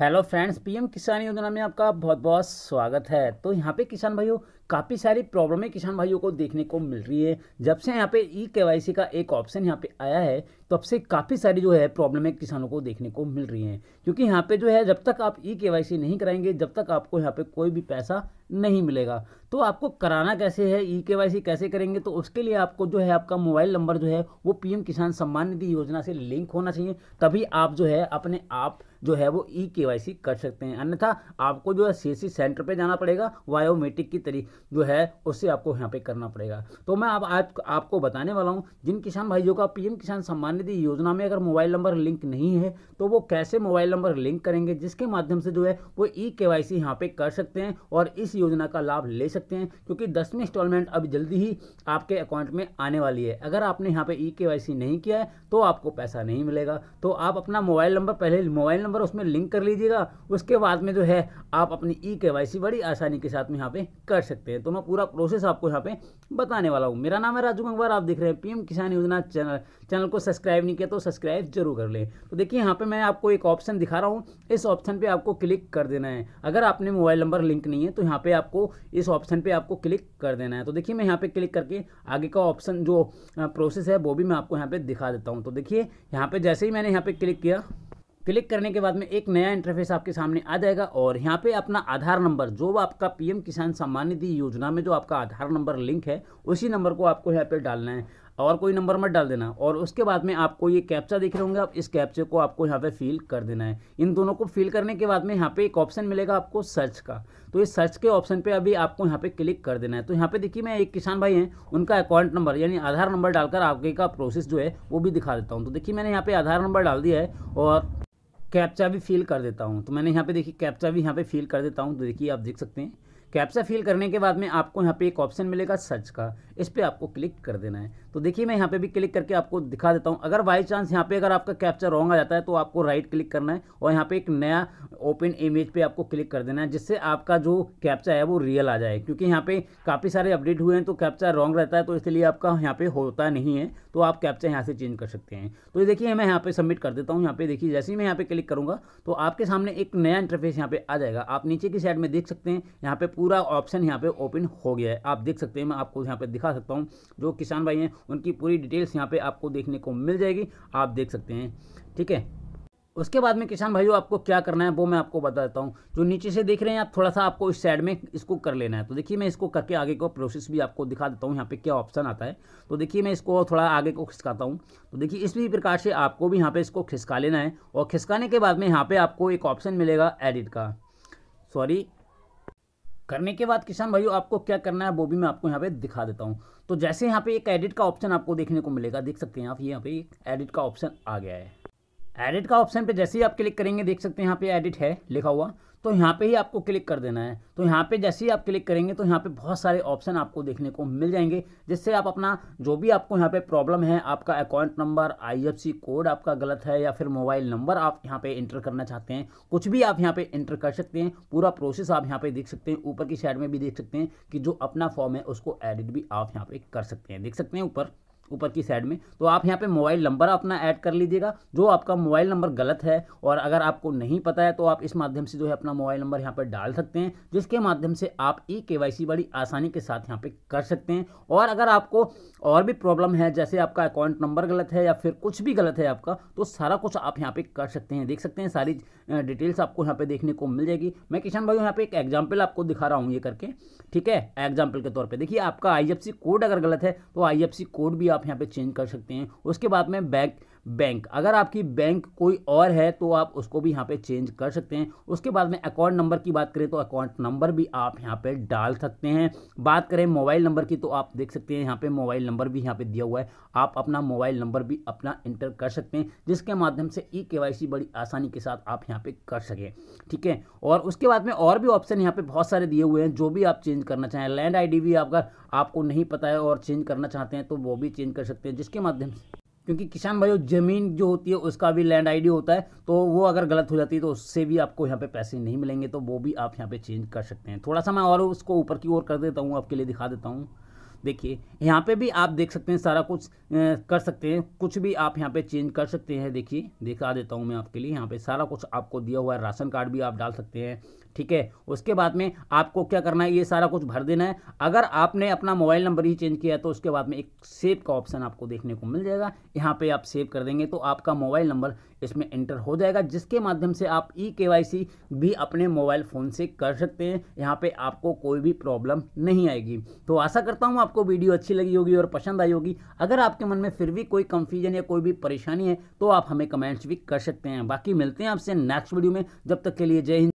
hello friends PM किसान योजना में आपका बहुत बहुत स्वागत है तो यहाँ पे किसान भाइयों काफ़ी सारी प्रॉब्लमें किसान भाइयों को देखने को मिल रही है जब से यहाँ पे ई के का एक ऑप्शन यहाँ पे आया है तब तो से काफ़ी सारी जो है प्रॉब्लमें किसानों को देखने को मिल रही हैं क्योंकि यहाँ पे जो है जब तक आप ई के नहीं कराएंगे जब तक आपको यहाँ पे कोई भी पैसा नहीं मिलेगा तो आपको कराना कैसे है ई के कैसे करेंगे तो उसके लिए आपको जो है आपका मोबाइल नंबर जो है वो पी किसान सम्मान निधि योजना से लिंक होना चाहिए तभी आप जो है अपने आप जो है वो ई e के कर सकते हैं अन्यथा आपको जो है सी सेंटर पर जाना पड़ेगा वायोमेट्रिक की तरी जो है उससे आपको यहाँ पे करना पड़ेगा तो मैं अब आज आपको बताने वाला हूँ जिन किसान भाइयों का पीएम किसान सम्मान निधि योजना में अगर मोबाइल नंबर लिंक नहीं है तो वो कैसे मोबाइल नंबर लिंक करेंगे जिसके माध्यम से जो है वो ई के वाई सी यहाँ पर कर सकते हैं और इस योजना का लाभ ले सकते हैं क्योंकि दसवीं इंस्टॉलमेंट अब जल्दी ही आपके अकाउंट में आने वाली है अगर आपने यहाँ पर ई के वाई सी नहीं किया है तो आपको पैसा नहीं मिलेगा तो आप अपना मोबाइल नंबर पहले मोबाइल नंबर उसमें लिंक कर लीजिएगा उसके बाद में जो है आप अपनी ई के बड़ी आसानी के साथ में यहाँ पे कर सकते हैं तो मैं पूरा प्रोसेस आपको यहाँ पे बताने वाला हूँ मेरा नाम है राजू अंगवार आप देख रहे हैं पीएम किसान योजना चैनल चैनल को सब्सक्राइब नहीं किया तो सब्सक्राइब जरूर कर लें तो देखिए यहाँ पर मैं आपको एक ऑप्शन दिखा रहा हूँ इस ऑप्शन पर आपको क्लिक कर देना है अगर आपने मोबाइल नंबर लिंक नहीं है तो यहाँ पर आपको इस ऑप्शन पर आपको क्लिक कर देना है तो देखिए मैं यहाँ पर क्लिक करके आगे का ऑप्शन जो प्रोसेस है वो भी मैं आपको यहाँ पर दिखा देता हूँ तो देखिए यहाँ पर जैसे ही मैंने यहाँ पर क्लिक किया क्लिक करने के बाद में एक नया इंटरफेस आपके सामने आ जाएगा और यहाँ पे अपना आधार नंबर जो आपका पीएम किसान सम्मान निधि योजना में जो आपका आधार नंबर लिंक है उसी नंबर को आपको यहाँ पे डालना है और कोई नंबर मत डाल देना और उसके बाद में आपको ये कैप्चा दिख रहे होंगे आप इस कैप्चे को आपको यहाँ पे फिल कर देना है इन दोनों को फिल करने के बाद में यहाँ पे एक ऑप्शन मिलेगा आपको सर्च का तो इस सर्च के ऑप्शन पे अभी आपको यहाँ पे क्लिक कर देना है तो यहाँ पे देखिए मैं एक किसान भाई हैं उनका अकाउंट नंबर यानी आधार नंबर डालकर आगे का प्रोसेस जो है वो भी दिखा देता हूँ तो देखिए मैंने यहाँ पर आधार नंबर डाल दिया है और कैप्चा भी फिल कर देता हूँ तो मैंने यहाँ पे देखिए कैप्चा भी यहाँ पे फिल कर देता हूँ तो देखिए आप देख सकते हैं कैप्चा फिल करने के बाद में आपको यहाँ पे एक ऑप्शन मिलेगा सर्च का इस पर आपको क्लिक कर देना है तो देखिए मैं यहाँ पे भी क्लिक करके आपको दिखा देता हूँ अगर बाई चांस यहाँ पे अगर आपका कैप्चा रॉन्ग आ जाता है तो आपको राइट क्लिक करना है और यहाँ पे एक नया ओपन इमेज पे आपको क्लिक कर देना है जिससे आपका जो कैप्चा है वो रियल आ जाए क्योंकि यहाँ पे काफ़ी सारे अपडेट हुए हैं तो कैप्चा रॉन्ग रहता है तो इसलिए आपका यहाँ पे होता नहीं है तो आप कैप्चा यहाँ से चेंज कर सकते हैं तो देखिए मैं यहाँ पर सबमिट कर देता हूँ यहाँ पे देखिए जैसे ही मैं यहाँ पे क्लिक करूँगा तो आपके सामने एक नया इंटरफेस यहाँ पे आ जाएगा आप नीचे की साइड में देख सकते हैं यहाँ पे पूरा ऑप्शन यहाँ पे ओपन हो गया है आप देख सकते हैं मैं आपको यहाँ पे दिखा सकता हूँ जो किसान भाई हैं उनकी पूरी डिटेल्स यहाँ पे आपको देखने को मिल जाएगी आप देख सकते हैं ठीक है उसके बाद में किसान भाइयों आपको क्या करना है वो मैं आपको बता देता हूँ जो नीचे से देख रहे हैं आप थोड़ा सा आपको इस साइड में इसको कर लेना है तो देखिए मैं इसको करके आगे को प्रोसेस भी आपको दिखा देता हूँ यहाँ पे क्या ऑप्शन आता है तो देखिए मैं इसको थोड़ा आगे को खिसकाता हूँ तो देखिए इस भी प्रकार से आपको भी यहाँ पर इसको खिसका लेना है और खिसकाने के बाद में यहाँ पर आपको एक ऑप्शन मिलेगा एडिट का सॉरी करने के बाद किसान भाइयों आपको क्या करना है वो भी मैं आपको यहाँ पे दिखा देता हूँ तो जैसे यहाँ पे एक एडिट का ऑप्शन आपको देखने को मिलेगा देख सकते हैं आप यहाँ पे एक एडिट का ऑप्शन आ गया है एडिट का ऑप्शन पे जैसे ही आप क्लिक करेंगे देख सकते हैं यहाँ पे एडिट है लिखा हुआ तो यहाँ पे ही आपको क्लिक कर देना है तो यहाँ पे जैसे ही आप क्लिक करेंगे तो यहाँ पे बहुत सारे ऑप्शन आपको देखने को मिल जाएंगे जिससे आप अपना जो भी आपको यहाँ पे प्रॉब्लम है आपका अकाउंट नंबर आईएफसी कोड आपका गलत है या फिर मोबाइल नंबर आप यहाँ पे इंटर करना चाहते हैं कुछ भी आप यहाँ पे इंटर कर सकते हैं पूरा प्रोसेस आप यहाँ पे देख सकते हैं ऊपर की साइड में भी देख सकते हैं कि जो अपना फॉर्म है उसको एडिट भी आप यहाँ पे कर सकते हैं देख सकते हैं ऊपर ऊपर की साइड में तो आप यहाँ पे मोबाइल नंबर अपना ऐड कर लीजिएगा जो आपका मोबाइल नंबर गलत है और अगर आपको नहीं पता है तो आप इस माध्यम से जो है अपना मोबाइल नंबर यहाँ पर डाल सकते हैं जिसके माध्यम से आप ई के बड़ी आसानी के साथ यहाँ पे कर सकते हैं और अगर आपको और भी प्रॉब्लम है जैसे आपका अकाउंट नंबर गलत है या फिर कुछ भी गलत है आपका तो सारा कुछ आप यहाँ पर कर सकते हैं देख सकते हैं सारी डिटेल्स आपको यहाँ पे देखने को मिल जाएगी मैं किशन भाई यहाँ पर एक एग्जाम्पल आपको दिखा रहा हूँ ये करके ठीक है एग्जाम्पल के तौर पर देखिए आपका आई कोड अगर गलत है तो आई कोड भी आप आप यहाँ पे चेंज कर सकते हैं उसके बाद में बैक बैंक अगर आपकी बैंक कोई और है तो आप उसको भी यहाँ पे चेंज कर सकते हैं उसके बाद में अकाउंट नंबर की बात करें तो अकाउंट नंबर भी आप यहाँ पे डाल सकते हैं बात करें मोबाइल नंबर की तो आप देख सकते हैं यहाँ पे मोबाइल नंबर भी यहाँ पे दिया हुआ है आप अपना मोबाइल नंबर भी अपना इंटर कर सकते हैं जिसके माध्यम से ई के बड़ी आसानी के साथ आप यहाँ पर कर सकें ठीक है और उसके बाद में और भी ऑप्शन यहाँ पर बहुत सारे दिए हुए हैं जो भी आप चेंज करना चाहें लैंड आई भी आपका आपको नहीं पता है और चेंज करना चाहते हैं तो वो भी चेंज कर सकते हैं जिसके माध्यम से क्योंकि किसान भाइयों ज़मीन जो होती है उसका भी लैंड आईडी होता है तो वो अगर गलत हो जाती है तो उससे भी आपको यहाँ पे पैसे नहीं मिलेंगे तो वो भी आप यहाँ पे चेंज कर सकते हैं थोड़ा सा मैं और उसको ऊपर की ओर कर देता हूँ आपके लिए दिखा देता हूँ देखिए यहाँ पे भी आप देख सकते हैं सारा कुछ कर सकते हैं कुछ भी आप यहाँ पे चेंज कर सकते हैं देखिए दिखा देता हूँ मैं आपके लिए यहाँ पे सारा कुछ आपको दिया हुआ है राशन कार्ड भी आप डाल सकते हैं ठीक है उसके बाद में आपको क्या करना है ये सारा कुछ भर देना है अगर आपने अपना मोबाइल नंबर ही चेंज किया है तो उसके बाद में एक सेव का ऑप्शन आपको देखने को मिल जाएगा यहाँ पे आप सेव कर देंगे तो आपका मोबाइल नंबर इसमें एंटर हो जाएगा जिसके माध्यम से आप ई के भी अपने मोबाइल फ़ोन से कर सकते हैं यहाँ पर आपको कोई भी प्रॉब्लम नहीं आएगी तो आशा करता हूँ आपको वीडियो अच्छी लगी होगी और पसंद आई होगी अगर आपके मन में फिर भी कोई कंफ्यूजन या कोई भी परेशानी है तो आप हमें कमेंट्स भी कर सकते हैं बाकी मिलते हैं आपसे नेक्स्ट वीडियो में जब तक के लिए जय हिंद